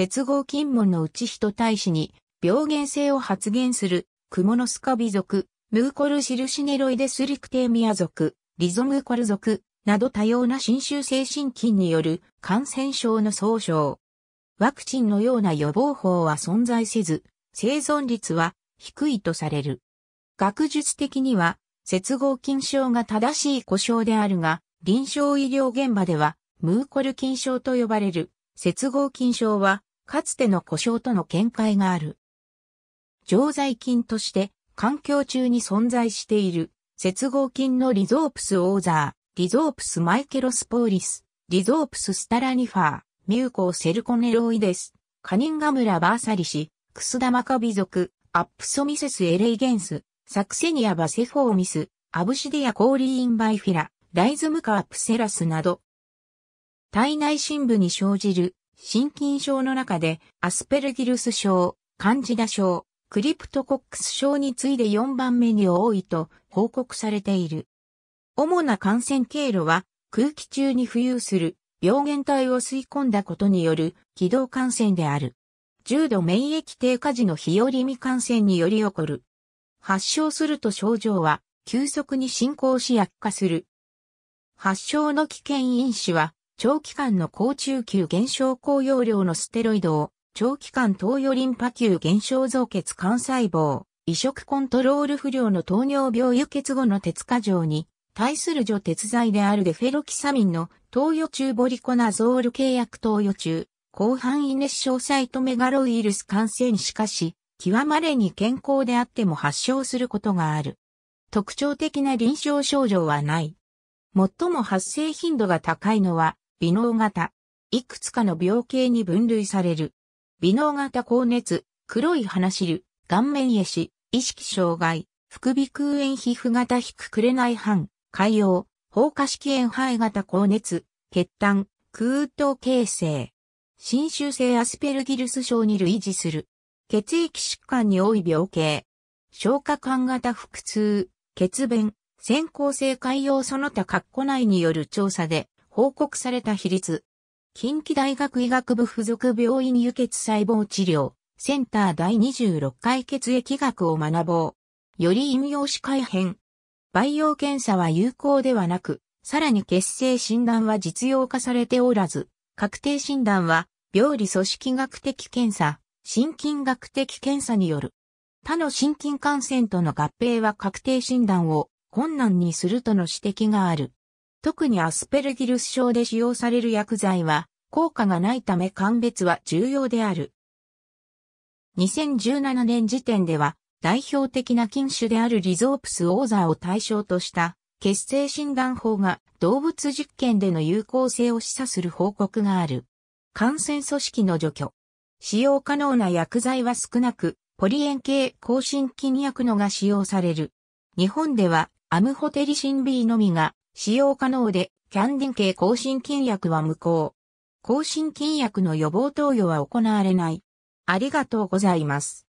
接合金門のうち人大使に、病原性を発現する、クモノスカビ属、ムーコルシルシネロイデスリクテーミア属、リゾムコル属、など多様な侵襲性心菌による感染症の総称。ワクチンのような予防法は存在せず、生存率は低いとされる。学術的には、接合筋症が正しい故障であるが、臨床医療現場では、ムーコル筋症と呼ばれる、接合筋症は、かつての故障との見解がある。常在菌として環境中に存在している接合菌のリゾープスオーザー、リゾープスマイケロスポーリス、リゾープススタラニファー、ミューコーセルコネロイデス、カニンガムラバーサリシ、クスダマカビ属、アップソミセスエレイゲンス、サクセニアバセフォーミス、アブシディアコーリーンバイフィラ、ライズムカープセラスなど、体内深部に生じる心筋症の中で、アスペルギルス症、カンジダ症、クリプトコックス症に次いで4番目に多いと報告されている。主な感染経路は、空気中に浮遊する病原体を吸い込んだことによる気道感染である。重度免疫低下時の日和み感染により起こる。発症すると症状は急速に進行し悪化する。発症の危険因子は長期間の高中級減少高容量のステロイドを、長期間投与リンパ球減少増血幹細胞、移植コントロール不良の糖尿病輸血後の鉄過剰に、対する除鉄剤であるデフェロキサミンの投与中ボリコナゾール契約投与中、広範囲熱症サイトメガロウイルス感染しかし、極まれに健康であっても発症することがある。特徴的な臨床症状はない。最も発生頻度が高いのは、微脳型。いくつかの病形に分類される。微脳型高熱、黒い花汁、顔面壊し、意識障害、副鼻腔炎皮膚型低くくれない半海洋、放火式炎肺型高熱、血痰、空洞形成。侵襲性アスペルギルス症に類似する。血液疾患に多い病形。消化管型腹痛、血便、先行性海洋その他括弧内による調査で、報告された比率。近畿大学医学部附属病院輸血細胞治療、センター第26回血液学を学ぼう。より引用し改変。培養検査は有効ではなく、さらに血清診断は実用化されておらず、確定診断は、病理組織学的検査、心筋学的検査による。他の心筋感染との合併は確定診断を困難にするとの指摘がある。特にアスペルギルス症で使用される薬剤は、効果がないため鑑別は重要である。2017年時点では、代表的な菌種であるリゾープスオーザーを対象とした血清診断法が動物実験での有効性を示唆する報告がある。感染組織の除去。使用可能な薬剤は少なく、ポリン系抗心菌薬のが使用される。日本ではアムホテリシン B のみが使用可能で、キャンディン系更新筋薬は無効。更新筋薬の予防投与は行われない。ありがとうございます。